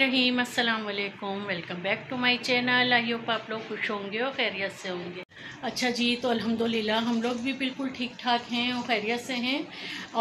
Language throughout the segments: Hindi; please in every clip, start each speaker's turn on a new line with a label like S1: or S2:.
S1: रहीम असलकुम welcome back to my channel I hope आप लोग खुश होंगे और खैरियत से होंगे अच्छा जी तो अल्हम्दुलिल्लाह हम लोग भी बिल्कुल ठीक ठाक हैं और खैरियत से हैं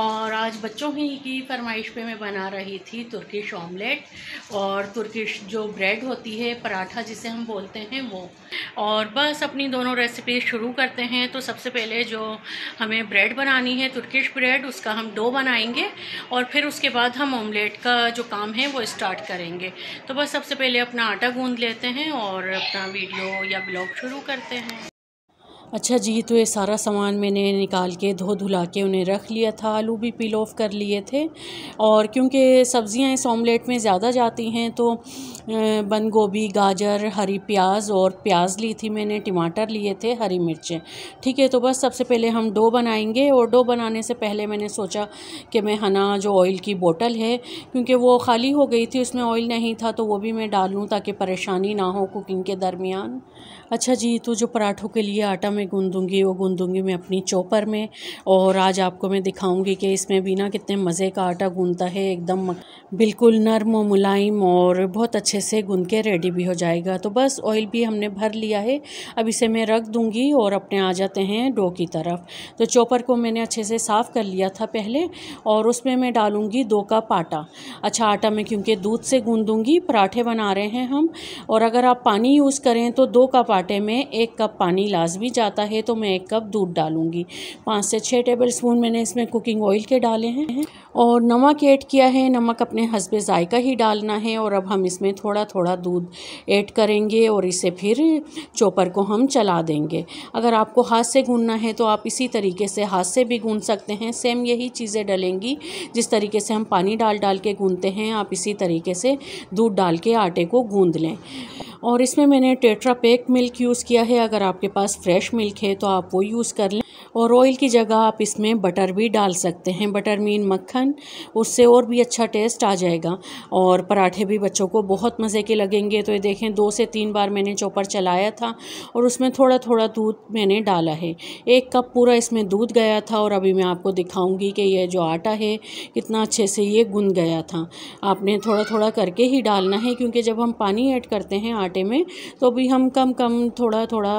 S1: और आज बच्चों ही की फरमाइश पे मैं बना रही थी तुर्किश ऑमलेट और तुर्किश जो ब्रेड होती है पराठा जिसे हम बोलते हैं वो और बस अपनी दोनों रेसिपी शुरू करते हैं तो सबसे पहले जो हमें ब्रेड बनानी है तुर्किश ब्रेड उसका हम डो बनाएंगे और फिर उसके बाद हम ऑमलेट का जो काम है वो स्टार्ट करेंगे तो बस सबसे पहले अपना आटा गूँध लेते हैं और अपना वीडियो या ब्लॉग शुरू करते हैं अच्छा जी तो ये सारा सामान मैंने निकाल के धो धुला के उन्हें रख लिया था आलू भी पिल ऑफ कर लिए थे और क्योंकि सब्ज़ियाँ इस ऑमलेट में ज़्यादा जाती हैं तो बंद गोभी गाजर हरी प्याज और प्याज ली थी मैंने टमाटर लिए थे हरी मिर्चें ठीक है तो बस सबसे पहले हम डो बनाएंगे और डो बनाने से पहले मैंने सोचा कि मैं हना जो ऑयल की बोतल है क्योंकि वो खाली हो गई थी उसमें ऑयल नहीं था तो वो भी मैं डाल लूँ ताकि परेशानी ना हो कुकिंग के दरमियान अच्छा जी तो जो पराठों के लिए आटा मैं गूँध दूँगी वो गूँध दूँगी मैं अपनी चोपर में और आज आपको मैं दिखाऊँगी कि इसमें बिना कितने मज़े का आटा गूँधता है एकदम बिल्कुल नरम मुलायम और बहुत अच्छा अच्छे से गुन के रेडी भी हो जाएगा तो बस ऑयल भी हमने भर लिया है अब इसे मैं रख दूँगी और अपने आ जाते हैं डो की तरफ तो चॉपर को मैंने अच्छे से साफ़ कर लिया था पहले और उसमें मैं डालूँगी दो कप आटा अच्छा आटा मैं क्योंकि दूध से गूँध दूँगी पराठे बना रहे हैं हम और अगर आप पानी यूज़ करें तो दो कप आटे में एक कप पानी लाजमी जाता है तो मैं एक कप दूध डालूँगी पाँच से छः टेबल स्पून मैंने इसमें कुकिंग ऑयल के डाले हैं और नमक ऐड किया है नमक अपने हंसबे ज़ायका ही डालना है और अब हम इसमें थोड़ा थोड़ा दूध ऐड करेंगे और इसे फिर चॉपर को हम चला देंगे अगर आपको हाथ से गूंदना है तो आप इसी तरीके से हाथ से भी गूंद सकते हैं सेम यही चीज़ें डलेंगी जिस तरीके से हम पानी डाल डाल के गूंदते हैं आप इसी तरीके से दूध डाल के आटे को गूँध लें और इसमें मैंने टेट्रा पैक मिल्क यूज़ किया है अगर आपके पास फ्रेश मिल्क है तो आप वो यूज़ कर लें और ऑयल की जगह आप इसमें बटर भी डाल सकते हैं बटर मीन मक्खन उससे और भी अच्छा टेस्ट आ जाएगा और पराठे भी बच्चों को बहुत मज़े के लगेंगे तो ये देखें दो से तीन बार मैंने चॉपर चलाया था और उसमें थोड़ा थोड़ा दूध मैंने डाला है एक कप पूरा इसमें दूध गया था और अभी मैं आपको दिखाऊँगी कि यह जो आटा है कितना अच्छे से ये गुंद गया था आपने थोड़ा थोड़ा करके ही डालना है क्योंकि जब हम पानी ऐड करते हैं आटे में तो भी हम कम कम थोड़ा थोड़ा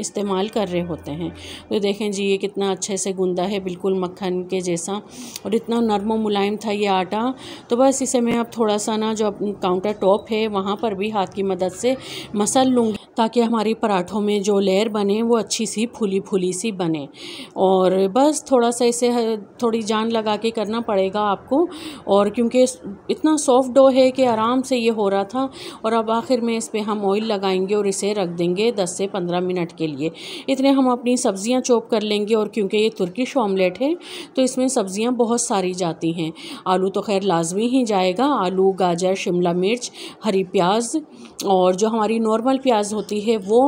S1: इस्तेमाल कर रहे होते हैं तो देखें जी ये कितना अच्छे से गुंदा है बिल्कुल मक्खन के जैसा और इतना नरम मुलायम था ये आटा तो बस इसे मैं अब थोड़ा सा ना जो काउंटर टॉप है वहाँ पर भी हाथ की मदद से मसल लूँगी ताकि हमारी पराठों में जो लेयर बने वो अच्छी सी फूली फूली सी बने और बस थोड़ा सा इसे थोड़ी जान लगा के करना पड़ेगा आपको और क्योंकि इतना सॉफ्ट डो है कि आराम से ये हो रहा था और अब आखिर में इस पर हम ऑयल लगाएंगे और इसे रख देंगे दस से पंद्रह मिनट के के लिए इतने हम अपनी सब्ज़ियाँ चॉप कर लेंगे और क्योंकि ये तुर्किश ऑमलेट है तो इसमें सब्ज़ियाँ बहुत सारी जाती हैं आलू तो खैर लाजमी ही जाएगा आलू गाजर शिमला मिर्च हरी प्याज और जो हमारी नॉर्मल प्याज होती है वो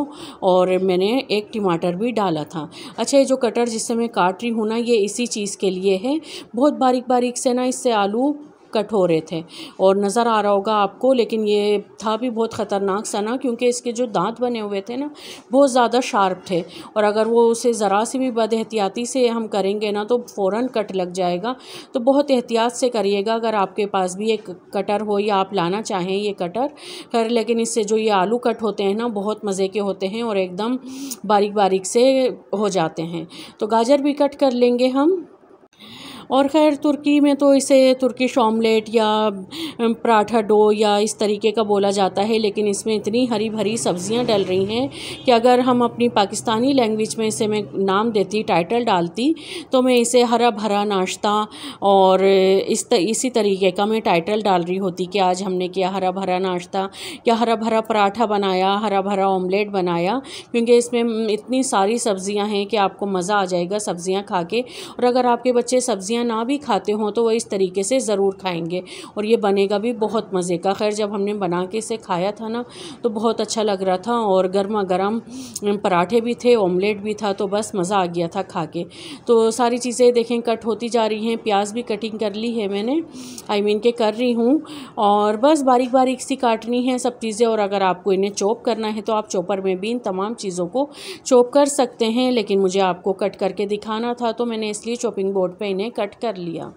S1: और मैंने एक टमाटर भी डाला था अच्छा ये जो कटर जिससे मैं काट रही हूँ ना ये इसी चीज़ के लिए है बहुत बारीक बारीक से ना इससे आलू कट हो रहे थे और नज़र आ रहा होगा आपको लेकिन ये था भी बहुत ख़तरनाक सा ना क्योंकि इसके जो दांत बने हुए थे ना बहुत ज़्यादा शार्प थे और अगर वो उसे ज़रा सी भी बद एहतियाती से हम करेंगे ना तो फ़ौर कट लग जाएगा तो बहुत एहतियात से करिएगा अगर आपके पास भी एक कटर हो या आप लाना चाहें ये कटर कर लेकिन इससे जो ये आलू कट होते हैं ना बहुत मज़े के होते हैं और एकदम बारीक बारीक से हो जाते हैं तो गाजर भी कट कर लेंगे हम और खैर तुर्की में तो इसे तुर्की ऑमलेट या पराठा डो या इस तरीके का बोला जाता है लेकिन इसमें इतनी हरी भरी सब्ज़ियाँ डल रही हैं कि अगर हम अपनी पाकिस्तानी लैंग्वेज में इसे मैं नाम देती टाइटल डालती तो मैं इसे हरा भरा नाश्ता और इस त, इसी तरीके का मैं टाइटल डाल रही होती कि आज हमने किया हरा भरा नाश्ता या हरा भरा पराठा बनाया हरा भरा ऑमलेट बनाया क्योंकि इसमें इतनी सारी सब्ज़ियाँ हैं कि आपको मज़ा आ जाएगा सब्ज़ियाँ खा के और अगर आपके बच्चे सब्ज़ियाँ सब्जियां ना भी खाते हों तो वो इस तरीके से ज़रूर खाएंगे और ये बनेगा भी बहुत मज़े का खैर जब हमने बना के इसे खाया था ना तो बहुत अच्छा लग रहा था और गर्मा गर्म पराठे भी थे ऑमलेट भी था तो बस मज़ा आ गया था खा के तो सारी चीज़ें देखें कट होती जा रही हैं प्याज भी कटिंग कर ली है मैंने आई मीन के कर रही हूँ और बस बारीक बारीक सी काटनी है सब चीज़ें और अगर आपको इन्हें चॉप करना है तो आप चॉपर में भी इन तमाम चीज़ों को चॉप कर सकते हैं लेकिन मुझे आपको कट करके दिखाना था तो मैंने इसलिए चॉपिंग बोर्ड पर इन्हें कट कट कर लिया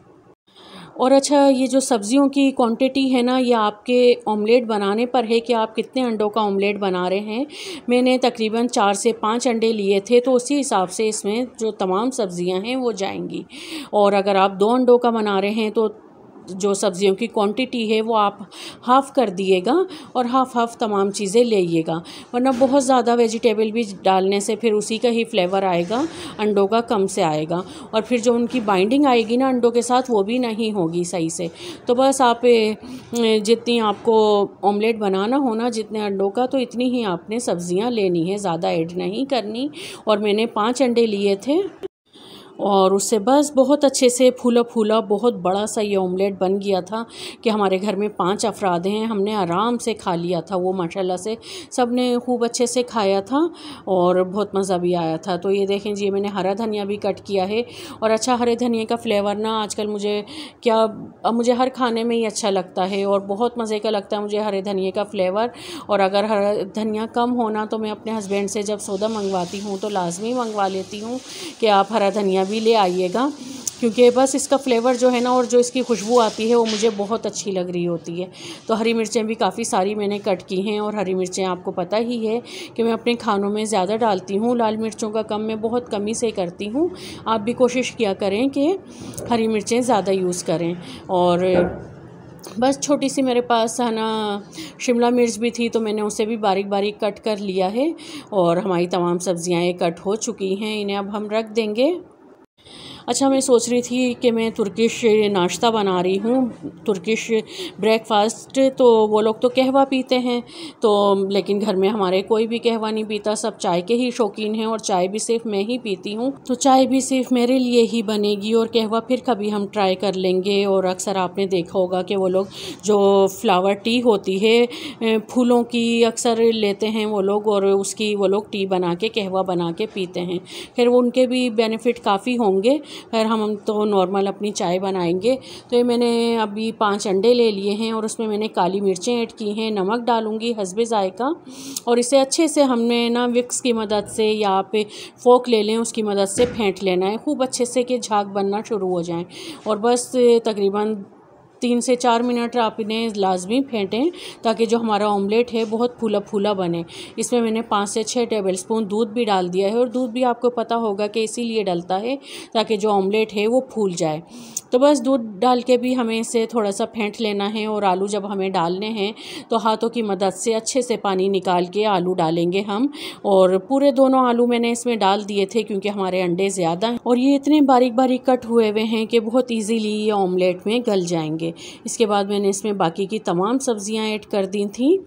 S1: और अच्छा ये जो सब्ज़ियों की क्वांटिटी है ना ये आपके ऑमलेट बनाने पर है कि आप कितने अंडों का ऑमलेट बना रहे हैं मैंने तकरीबन चार से पाँच अंडे लिए थे तो उसी हिसाब से इसमें जो तमाम सब्ज़ियां हैं वो जाएंगी और अगर आप दो अंडों का बना रहे हैं तो जो सब्ज़ियों की क्वांटिटी है वो आप हाफ़ कर दिएगा और हाफ़ हाफ़ तमाम चीज़ें लेइएगा वरना बहुत ज़्यादा वेजिटेबल भी डालने से फिर उसी का ही फ्लेवर आएगा अंडों का कम से आएगा और फिर जो उनकी बाइंडिंग आएगी ना अंडों के साथ वो भी नहीं होगी सही से तो बस आप जितनी आपको ऑमलेट बनाना हो ना जितने अंडों का तो इतनी ही आपने सब्ज़ियाँ लेनी है ज़्यादा ऐड नहीं करनी और मैंने पाँच अंडे लिए थे और उससे बस बहुत अच्छे से फूला फूला बहुत बड़ा सा ये ऑमलेट बन गया था कि हमारे घर में पांच अफराद हैं हमने आराम से खा लिया था वो माशाल्लाह से सब ने खूब अच्छे से खाया था और बहुत मज़ा भी आया था तो ये देखें जी मैंने हरा धनिया भी कट किया है और अच्छा हरे धनिया का फ्लेवर ना आजकल मुझे क्या अब मुझे हर खाने में ही अच्छा लगता है और बहुत मज़े का लगता है मुझे हरे धनिया का फ्लेवर और अगर हरा धनिया कम होना तो मैं अपने हस्बैंड से जब सौदा मंगवाती हूँ तो लाजमी मंगवा लेती हूँ कि आप हरा धनिया भी ले आइएगा क्योंकि बस इसका फ्लेवर जो है ना और जो इसकी खुशबू आती है वो मुझे बहुत अच्छी लग रही होती है तो हरी मिर्चें भी काफ़ी सारी मैंने कट की हैं और हरी मिर्चें आपको पता ही है कि मैं अपने खानों में ज़्यादा डालती हूँ लाल मिर्चों का कम मैं बहुत कमी से करती हूँ आप भी कोशिश किया करें कि हरी मिर्चें ज़्यादा यूज़ करें और बस छोटी सी मेरे पास है ना शिमला मिर्च भी थी तो मैंने उसे भी बारीक बारीक कट कर लिया है और हमारी तमाम सब्ज़ियाँ कट हो चुकी हैं इन्हें अब हम रख देंगे अच्छा मैं सोच रही थी कि मैं तुर्किश नाश्ता बना रही हूँ तुर्किश ब्रेकफास्ट तो वो लोग तो कहवा पीते हैं तो लेकिन घर में हमारे कोई भी कहवा नहीं पीता सब चाय के ही शौकीन हैं और चाय भी सिर्फ मैं ही पीती हूँ तो चाय भी सिर्फ मेरे लिए ही बनेगी और कहवा फिर कभी हम ट्राई कर लेंगे और अक्सर आपने देखा होगा कि वो लोग जो फ्लावर टी होती है फूलों की अक्सर लेते हैं वो लोग और उसकी वो लोग टी बना के कहवा बना के पीते हैं फिर वो उनके भी बेनिफिट काफ़ी होंगे खैर हम तो नॉर्मल अपनी चाय बनाएंगे तो ये मैंने अभी पाँच अंडे ले लिए हैं और उसमें मैंने काली मिर्चें ऐड की हैं नमक डालूंगी हसबे ज़ायका और इसे अच्छे से हमने ना विक्स की मदद से या आप फोक ले लें उसकी मदद से फेंट लेना है खूब अच्छे से कि झाग बनना शुरू हो जाए और बस तकरीबन तीन से चार मिनट आप इन्हें लाजमी फेंटें ताकि जो हमारा ऑमलेट है बहुत फूला फूला बने इसमें मैंने पाँच से छः टेबल स्पून दूध भी डाल दिया है और दूध भी आपको पता होगा कि इसीलिए डलता है ताकि जो ऑमलेट है वो फूल जाए तो बस दूध डाल के भी हमें इसे थोड़ा सा फेंट लेना है और आलू जब हमें डालने हैं तो हाथों की मदद से अच्छे से पानी निकाल के आलू डालेंगे हम और पूरे दोनों आलू मैंने इसमें डाल दिए थे क्योंकि हमारे अंडे ज़्यादा हैं और ये इतने बारीक बारीक कट हुए हुए हैं कि बहुत ईजीली ये ऑमलेट में गल जाएंगे इसके बाद मैंने इसमें बाकी की तमाम सब्ज़ियाँ ऐड कर दी थी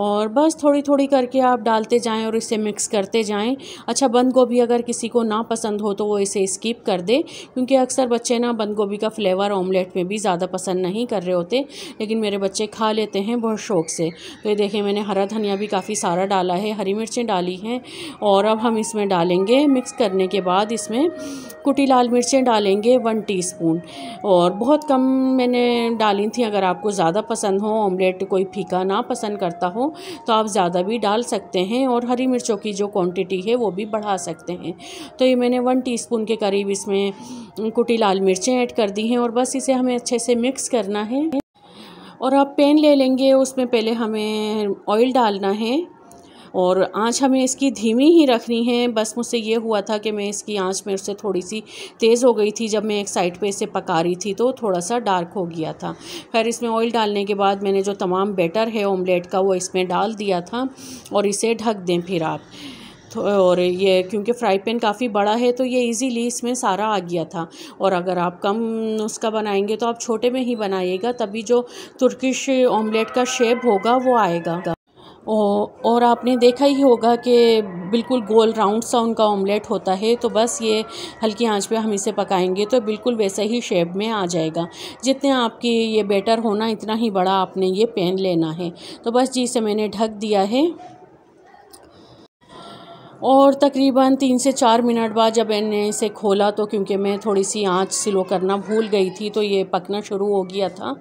S1: और बस थोड़ी थोड़ी करके आप डालते जाएं और इसे मिक्स करते जाएं अच्छा बंद गोभी अगर किसी को ना पसंद हो तो वो इसे स्किप कर दे क्योंकि अक्सर बच्चे ना बंद गोभी का फ्लेवर ऑमलेट में भी ज़्यादा पसंद नहीं कर रहे होते लेकिन मेरे बच्चे खा लेते हैं बहुत शौक से तो ये देखें मैंने हरा धनिया भी काफ़ी सारा डाला है हरी मिर्चें डाली हैं और अब हम इसमें डालेंगे मिक्स करने के बाद इसमें कुटी लाल मिर्चें डालेंगे वन टीस्पून और बहुत कम मैंने डाली थी अगर आपको ज़्यादा पसंद हो ऑमलेट कोई फीका ना पसंद करता हो हो तो आप ज़्यादा भी डाल सकते हैं और हरी मिर्चों की जो क्वांटिटी है वो भी बढ़ा सकते हैं तो ये मैंने वन टीस्पून के करीब इसमें कुटी लाल मिर्चें ऐड कर दी हैं और बस इसे हमें अच्छे से मिक्स करना है और आप पेन ले लेंगे उसमें पहले हमें ऑयल डालना है और आँच हमें इसकी धीमी ही रखनी है बस मुझसे ये हुआ था कि मैं इसकी आँच में उससे थोड़ी सी तेज़ हो गई थी जब मैं एक साइड पे इसे पका रही थी तो थोड़ा सा डार्क हो गया था खैर इसमें ऑयल डालने के बाद मैंने जो तमाम बेटर है ऑमलेट का वो इसमें डाल दिया था और इसे ढक दें फिर आप तो और ये क्योंकि फ्राई पैन काफ़ी बड़ा है तो ये इजीली इसमें सारा आ गया था और अगर आप कम उसका बनाएंगे तो आप छोटे में ही बनाइएगा तभी जो तुर्किश ऑमलेट का शेप होगा वो आएगा और आपने देखा ही होगा कि बिल्कुल गोल राउंड सा उनका ऑमलेट होता है तो बस ये हल्की आंच पे हम इसे पकाएंगे तो बिल्कुल वैसा ही शेप में आ जाएगा जितने आपकी ये बेटर होना इतना ही बड़ा आपने ये पैन लेना है तो बस जी इसे मैंने ढक दिया है और तकरीबन तीन से चार मिनट बाद जब मैंने इसे खोला तो क्योंकि मैं थोड़ी सी आंच स्लो करना भूल गई थी तो ये पकना शुरू हो गया था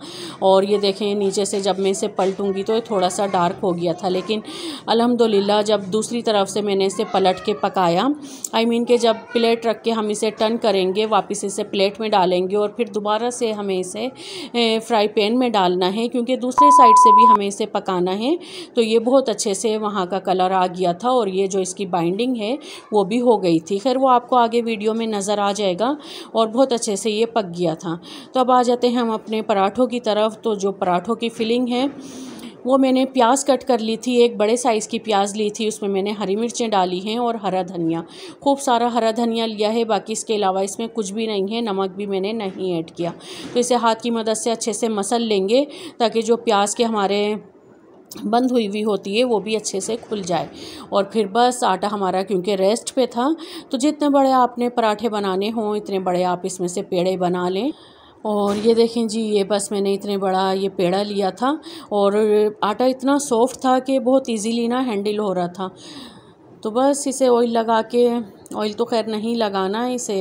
S1: और ये देखें नीचे से जब मैं इसे पलटूंगी तो ये थोड़ा सा डार्क हो गया था लेकिन अलहमदिल्ला जब दूसरी तरफ से मैंने इसे पलट के पकाया आई I मीन mean के जब प्लेट रख के हम इसे टर्न करेंगे वापस इसे प्लेट में डालेंगे और फिर दोबारा से हमें इसे फ्राई पैन में डालना है क्योंकि दूसरे साइड से भी हमें इसे पकाना है तो ये बहुत अच्छे से वहाँ का कलर आ गया था और ये जो इसकी बाइंड बाइंडिंग है वो भी हो गई थी खैर वो आपको आगे वीडियो में नज़र आ जाएगा और बहुत अच्छे से ये पक गया था तो अब आ जाते हैं हम अपने पराठों की तरफ तो जो पराठों की फिलिंग है वो मैंने प्याज कट कर ली थी एक बड़े साइज़ की प्याज ली थी उसमें मैंने हरी मिर्चें डाली हैं और हरा धनिया खूब सारा हरा धनिया लिया है बाकी इसके अलावा इसमें कुछ भी नहीं है नमक भी मैंने नहीं ऐड किया तो इसे हाथ की मदद से अच्छे से मसल लेंगे ताकि जो प्याज के हमारे बंद हुई हुई होती है वो भी अच्छे से खुल जाए और फिर बस आटा हमारा क्योंकि रेस्ट पे था तो जितने बड़े आपने पराठे बनाने हों इतने बड़े आप इसमें से पेड़े बना लें और ये देखें जी ये बस मैंने इतने बड़ा ये पेड़ा लिया था और आटा इतना सॉफ्ट था कि बहुत इजीली ना हैंडल हो रहा था तो बस इसे ऑयल लगा के ऑयल तो खैर नहीं लगाना इसे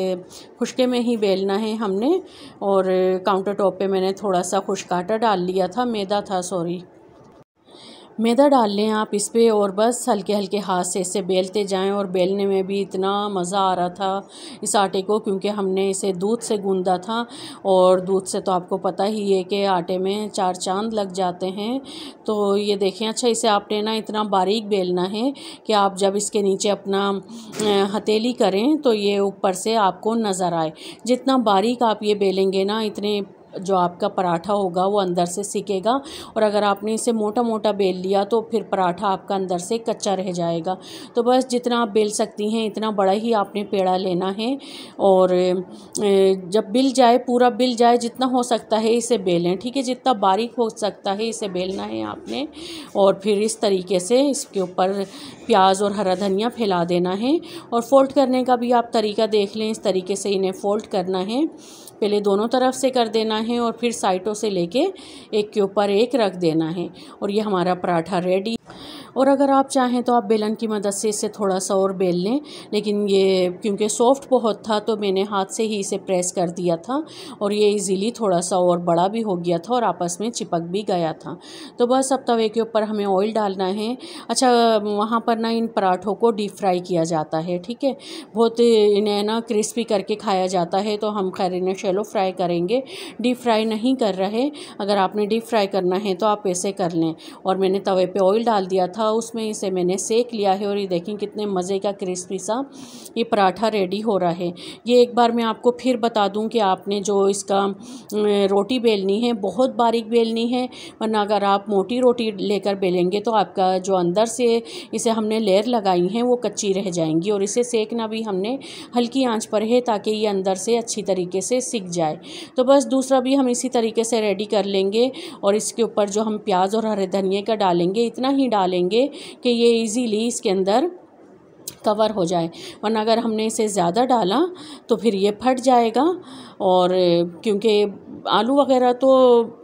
S1: खुशके में ही बेलना है हमने और काउंटर टॉप पर मैंने थोड़ा सा खुशकाटा आटा डाल लिया था मैदा था सॉरी मैदा डाल लें आप इस पर और बस हल्के हल्के हाथ से इसे बेलते जाएं और बेलने में भी इतना मज़ा आ रहा था इस आटे को क्योंकि हमने इसे दूध से गूंदा था और दूध से तो आपको पता ही है कि आटे में चार चांद लग जाते हैं तो ये देखें अच्छा इसे आपने ना इतना बारीक बेलना है कि आप जब इसके नीचे अपना हथेली करें तो ये ऊपर से आपको नज़र आए जितना बारीक आप ये बेलेंगे ना इतने जो आपका पराठा होगा वो अंदर से सिकेगा और अगर आपने इसे मोटा मोटा बेल लिया तो फिर पराठा आपका अंदर से कच्चा रह जाएगा तो बस जितना आप बेल सकती हैं इतना बड़ा ही आपने पेड़ा लेना है और जब बिल जाए पूरा बिल जाए जितना हो सकता है इसे बेलें ठीक है जितना बारीक हो सकता है इसे बेलना है आपने और फिर इस तरीके से इसके ऊपर प्याज और हरा धनिया फैला देना है और फ़ोल्ड करने का भी आप तरीका देख लें इस तरीके से इन्हें फ़ोल्ड करना है पहले दोनों तरफ से कर देना है और फिर साइटों से लेके एक के ऊपर एक रख देना है और ये हमारा पराठा रेडी और अगर आप चाहें तो आप बेलन की मदद से इसे थोड़ा सा और बेल लें लेकिन ये क्योंकि सॉफ्ट बहुत था तो मैंने हाथ से ही इसे प्रेस कर दिया था और ये इजीली थोड़ा सा और बड़ा भी हो गया था और आपस में चिपक भी गया था तो बस अब तवे के ऊपर हमें ऑयल डालना है अच्छा वहाँ पर ना इन पराठों को डीप फ्राई किया जाता है ठीक है बहुत इन्हें ना क्रिस्पी करके खाया जाता है तो हम खैर इन्हें शेलो फ्राई करेंगे डीप फ्राई नहीं कर रहे अगर आपने डीप फ्राई करना है तो आप ऐसे कर लें और मैंने तवे पर ऑयल डाल दिया था था उसमें इसे मैंने सेक लिया है और ये देखें कितने मज़े का क्रिस्पी सा ये पराठा रेडी हो रहा है ये एक बार मैं आपको फिर बता दूं कि आपने जो इसका रोटी बेलनी है बहुत बारीक बेलनी है वरना अगर आप मोटी रोटी लेकर बेलेंगे तो आपका जो अंदर से इसे हमने लेयर लगाई हैं वो कच्ची रह जाएंगी और इसे सेकना भी हमने हल्की आँच पर है ताकि ये अंदर से अच्छी तरीके से सीख जाए तो बस दूसरा भी हम इसी तरीके से रेडी कर लेंगे और इसके ऊपर जो हम प्याज और हरे धनिए का डालेंगे इतना ही डालेंगे देंगे कि ये इजीली इसके अंदर कवर हो जाए वरना अगर हमने इसे ज़्यादा डाला तो फिर ये फट जाएगा और क्योंकि आलू वगैरह तो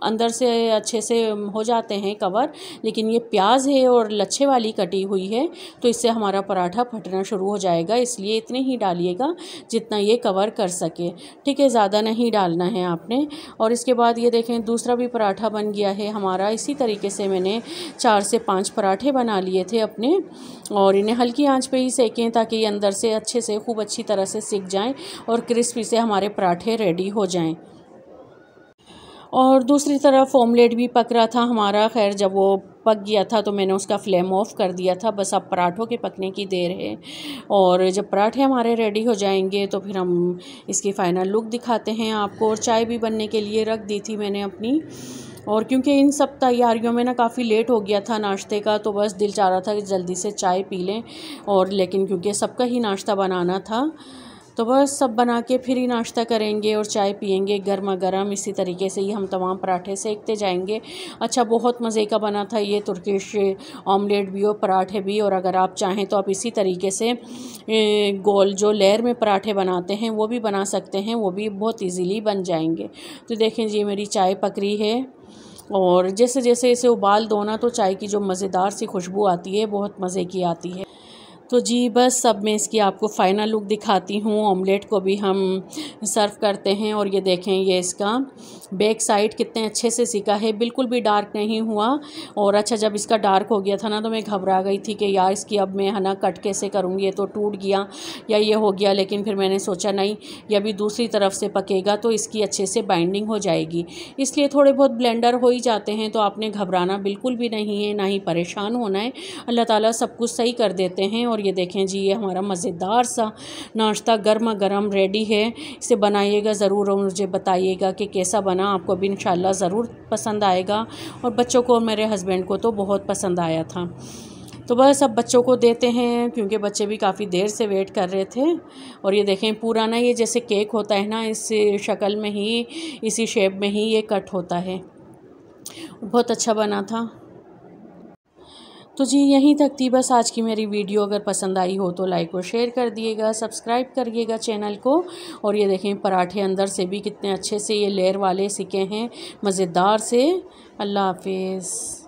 S1: अंदर से अच्छे से हो जाते हैं कवर लेकिन ये प्याज है और लच्छे वाली कटी हुई है तो इससे हमारा पराठा फटना शुरू हो जाएगा इसलिए इतने ही डालिएगा जितना ये कवर कर सके ठीक है ज़्यादा नहीं डालना है आपने और इसके बाद ये देखें दूसरा भी पराठा बन गया है हमारा इसी तरीके से मैंने चार से पाँच पराठे बना लिए थे अपने और इन्हें हल्की आँच पर ही सेकें ताकि ये अंदर से अच्छे से खूब अच्छी तरह से सीख जाएँ और क्रिस्पी से हमारे पराठे रेडी हो जाएं और दूसरी तरफ ऑमलेट भी पक रहा था हमारा खैर जब वो पक गया था तो मैंने उसका फ्लेम ऑफ कर दिया था बस अब पराठों के पकने की देर है और जब पराठे हमारे रेडी हो जाएंगे तो फिर हम इसकी फ़ाइनल लुक दिखाते हैं आपको और चाय भी बनने के लिए रख दी थी मैंने अपनी और क्योंकि इन सब तैयारियों में ना काफ़ी लेट हो गया था नाश्ते का तो बस दिल चाह रहा था कि जल्दी से चाय पी लें और लेकिन क्योंकि सबका ही नाश्ता बनाना था तो बस सब बना के फिर ही नाश्ता करेंगे और चाय पियेंगे गर्मा गर्म इसी तरीके से ही हम तमाम पराठे सेकते जाएंगे अच्छा बहुत मज़े का बना था ये तुर्किश ऑमलेट भी और पराठे भी और अगर आप चाहें तो आप इसी तरीके से गोल जो लेयर में पराठे बनाते हैं वो भी बना सकते हैं वो भी बहुत ईजीली बन जाएंगे तो देखें जी मेरी चाय पकड़ी है और जैसे जैसे इसे उबाल दो ना तो चाय की जो मज़ेदार सी खुशबू आती है बहुत मज़े की आती है तो जी बस सब मैं इसकी आपको फ़ाइनल लुक दिखाती हूँ ऑमलेट को भी हम सर्व करते हैं और ये देखें ये इसका बैक साइड कितने अच्छे से सीखा है बिल्कुल भी डार्क नहीं हुआ और अच्छा जब इसका डार्क हो गया था ना तो मैं घबरा गई थी कि यार इसकी अब मैं है ना कट कैसे करूँगी ये तो टूट गया या ये हो गया लेकिन फिर मैंने सोचा नहीं ये अभी दूसरी तरफ से पकेगा तो इसकी अच्छे से बाइंडिंग हो जाएगी इसलिए थोड़े बहुत ब्लेंडर हो ही जाते हैं तो आपने घबराना बिल्कुल भी नहीं है ना ही परेशान होना है अल्लाह ताला सब कुछ सही कर देते हैं और ये देखें जी ये हमारा मज़ेदार सा नाश्ता गर्मा गर्म रेडी है इसे बनाइएगा ज़रूर और मुझे बताइएगा कि कैसा बना बना आपको भी इन ज़रूर पसंद आएगा और बच्चों को मेरे हस्बैंड को तो बहुत पसंद आया था तो बस अब बच्चों को देते हैं क्योंकि बच्चे भी काफ़ी देर से वेट कर रहे थे और ये देखें पूरा ना ये जैसे केक होता है ना इस शक्ल में ही इसी शेप में ही ये कट होता है बहुत अच्छा बना था तो जी यहीं तक थी बस आज की मेरी वीडियो अगर पसंद आई हो तो लाइक और शेयर कर दिएगा सब्सक्राइब करिएगा चैनल को और ये देखें पराठे अंदर से भी कितने अच्छे से ये लेयर वाले सिके हैं मज़ेदार से अल्लाह हाफिज़